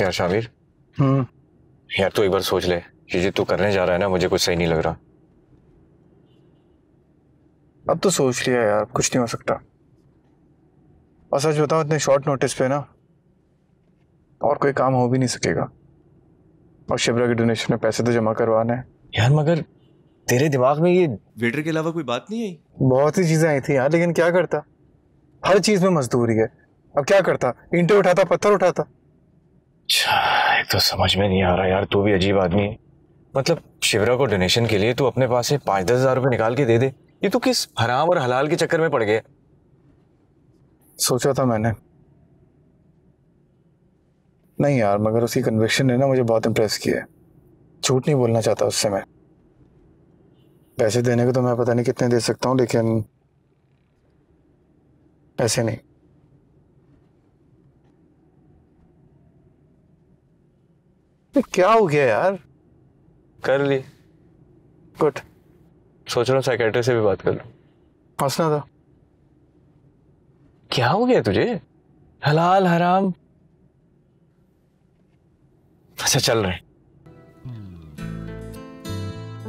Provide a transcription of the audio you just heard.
यार शामिर हम्म हाँ। यार तू एक बार सोच ले ये जो तू करने जा रहा है ना मुझे कुछ सही नहीं लग रहा अब तो सोच लिया यार कुछ नहीं हो सकता और सच बताओ इतने शॉर्ट नोटिस पे ना और कोई काम हो भी नहीं सकेगा और शिवरा के डोनेशन में पैसे तो जमा करवाने हैं यार मगर तेरे दिमाग में ये वेटर के अलावा कोई बात नहीं आई बहुत सी चीजें आई थी यार लेकिन क्या करता हर चीज में मजदूरी है अब क्या करता ईंटे उठाता पत्थर उठाता तो समझ में नहीं आ रहा यार तू भी अजीब आदमी है मतलब शिवरा को डोनेशन के लिए तू अपने पास से पाँच दस हज़ार रुपये निकाल के दे दे ये तू तो किस हराम और हलाल के चक्कर में पड़ गया सोचा था मैंने नहीं यार मगर उसकी कन्विक्शन ने ना मुझे बहुत इंप्रेस किया है झूठ नहीं बोलना चाहता उससे मैं पैसे देने को तो मैं पता नहीं कितने दे सकता हूँ लेकिन पैसे नहीं क्या हो गया यार कर ली गुड सोच रहा हूँ सेक्रेटरी से भी बात कर लू हंसना था क्या हो गया तुझे हलाल हराम अच्छा चल रहे